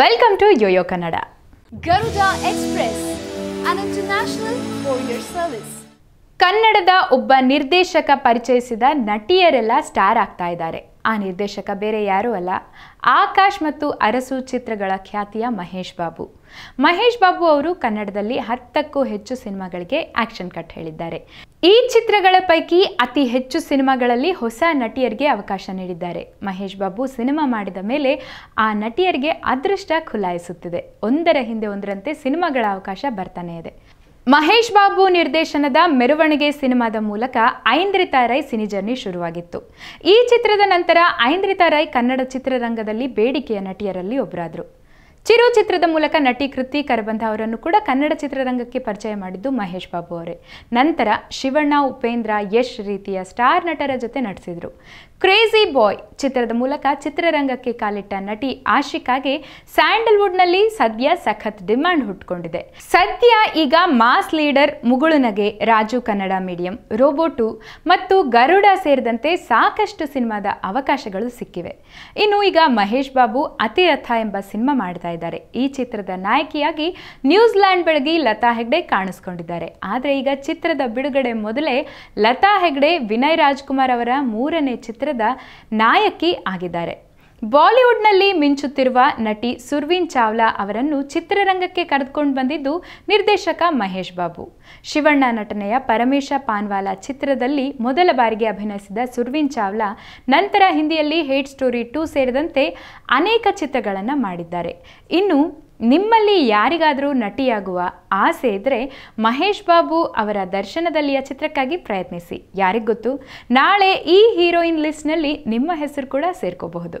welcome to YoYo Kannada Garuda express international service ಕನ್ನಡದ ಒಬ್ಬ ನಿರ್ದೇಶಕ ಪರಿಚಯಿಸಿದ ನಟಿಯರೆಲ್ಲ ಸ್ಟಾರ್ ಆಗ್ತಾ ಇದ್ದಾರೆ ಆ ನಿರ್ದೇಶಕ ಬೇರೆ ಯಾರೂ ಅಲ್ಲ ಆಕಾಶ್ ಮತ್ತು ಅರಸು ಚಿತ್ರಗಳ ಖ್ಯಾತಿಯ ಮಹೇಶ್ ಬಾಬು ಮಹೇಶ್ ಬಾಬು ಅವರು ಕನ್ನಡದಲ್ಲಿ ಹತ್ತಕ್ಕೂ ಹೆಚ್ಚು ಸಿನಿಮಾಗಳಿಗೆ ಆಕ್ಷನ್ ಕಟ್ ಹೇಳಿದ್ದಾರೆ ಈ ಚಿತ್ರಗಳ ಪೈಕಿ ಅತಿ ಹೆಚ್ಚು ಸಿನಿಮಾಗಳಲ್ಲಿ ಹೊಸ ನಟಿಯರಿಗೆ ಅವಕಾಶ ನೀಡಿದ್ದಾರೆ ಮಹೇಶ್ ಬಾಬು ಸಿನಿಮಾ ಮಾಡಿದ ಮೇಲೆ ಆ ನಟಿಯರಿಗೆ ಅದೃಷ್ಟ ಖುಲಾಯಿಸುತ್ತಿದೆ ಒಂದರ ಹಿಂದೆ ಒಂದರಂತೆ ಸಿನಿಮಾಗಳ ಅವಕಾಶ ಬರ್ತಾನೆ ಇದೆ ಮಹೇಶ್ ಬಾಬು ನಿರ್ದೇಶನದ ಮೆರವಣಿಗೆ ಸಿನಿಮಾದ ಮೂಲಕ ಐಂದ್ರಿತಾ ರೈ ಸಿನಿ ಶುರುವಾಗಿತ್ತು ಈ ಚಿತ್ರದ ನಂತರ ಐಂದ್ರಿತಾ ರೈ ಕನ್ನಡ ಚಿತ್ರರಂಗದಲ್ಲಿ ಬೇಡಿಕೆಯ ನಟಿಯರಲ್ಲಿ ಒಬ್ಬರಾದರು ಚಿರು ಚಿತ್ರದ ಮೂಲಕ ನಟಿ ಕೃತಿ ಕರಬಂಧ ಅವರನ್ನು ಕೂಡ ಕನ್ನಡ ಚಿತ್ರರಂಗಕ್ಕೆ ಪರಿಚಯ ಮಾಡಿದ್ದು ಮಹೇಶ್ ಬಾಬು ಅವರೇ ನಂತರ ಶಿವಣ್ಣ ಉಪೇಂದ್ರ ಯಶ್ ರೀತಿಯ ಸ್ಟಾರ್ ನಟರ ಜೊತೆ ನಟಿಸಿದರು ಕ್ರೇಜಿ ಬಾಯ್ ಚಿತ್ರದ ಮೂಲಕ ಚಿತ್ರರಂಗಕ್ಕೆ ಕಾಲಿಟ್ಟ ನಟಿ ಆಶಿಕಾಗೆ ಸ್ಯಾಂಡಲ್ವುಡ್ನಲ್ಲಿ ಸದ್ಯ ಸಖತ್ ಡಿಮ್ಯಾಂಡ್ ಹುಟ್ಕೊಂಡಿದೆ ಸದ್ಯ ಈಗ ಮಾಸ್ ಲೀಡರ್ ಮುಗುಳುನಗೆ ರಾಜು ಕನ್ನಡ ಮೀಡಿಯಂ ರೋಬೋಟು ಮತ್ತು ಗರುಡ ಸೇರಿದಂತೆ ಸಾಕಷ್ಟು ಸಿನಿಮಾದ ಅವಕಾಶಗಳು ಸಿಕ್ಕಿವೆ ಇನ್ನು ಈಗ ಮಹೇಶ್ ಬಾಬು ಅತಿರಥ ಎಂಬ ಸಿನಿಮಾ ಮಾಡಿದ್ದಾರೆ ಮಾಡ್ತಾ ಇದ್ದಾರೆ ಈ ಚಿತ್ರದ ನಾಯಕಿಯಾಗಿ ನ್ಯೂಜಿಲ್ಯಾಂಡ್ ಬೆಳಗಿ ಲತಾ ಹೆಗ್ಡೆ ಕಾಣಿಸ್ಕೊಂಡಿದ್ದಾರೆ ಆದರೆ ಈಗ ಚಿತ್ರದ ಬಿಡುಗಡೆ ಮೊದಲೇ ಲತಾ ಹೆಗ್ಡೆ ವಿನಯ್ ರಾಜ್ಕುಮಾರ್ ಅವರ ಮೂರನೇ ಚಿತ್ರದ ನಾಯಕಿ ಆಗಿದ್ದಾರೆ ಬಾಲಿವುಡ್ನಲ್ಲಿ ಮಿಂಚುತ್ತಿರುವ ನಟಿ ಸುರ್ವೀನ್ ಚಾವ್ಲಾ ಅವರನ್ನು ಚಿತ್ರರಂಗಕ್ಕೆ ಕರೆದುಕೊಂಡು ಬಂದಿದ್ದು ನಿರ್ದೇಶಕ ಮಹೇಶ್ ಬಾಬು ಶಿವಣ್ಣ ನಟನೆಯ ಪರಮೇಶ ಪಾನ್ವಾಲಾ ಚಿತ್ರದಲ್ಲಿ ಮೊದಲ ಬಾರಿಗೆ ಅಭಿನಯಿಸಿದ ಸುರ್ವೀನ್ ಚಾವ್ಲಾ ನಂತರ ಹಿಂದಿಯಲ್ಲಿ ಹೇಟ್ ಸ್ಟೋರಿ ಟೂ ಸೇರಿದಂತೆ ಅನೇಕ ಚಿತ್ರಗಳನ್ನು ಮಾಡಿದ್ದಾರೆ ಇನ್ನು ನಿಮ್ಮಲ್ಲಿ ಯಾರಿಗಾದರೂ ನಟಿಯಾಗುವ ಆಸೆ ಇದ್ದರೆ ಮಹೇಶ್ ಬಾಬು ಅವರ ದರ್ಶನದಲ್ಲಿಯ ಚಿತ್ರಕ್ಕಾಗಿ ಪ್ರಯತ್ನಿಸಿ ಯಾರಿಗೊತ್ತು ನಾಳೆ ಈ ಹೀರೋಯಿನ್ ಲಿಸ್ಟ್ನಲ್ಲಿ ನಿಮ್ಮ ಹೆಸರು ಕೂಡ ಸೇರ್ಕೋಬಹುದು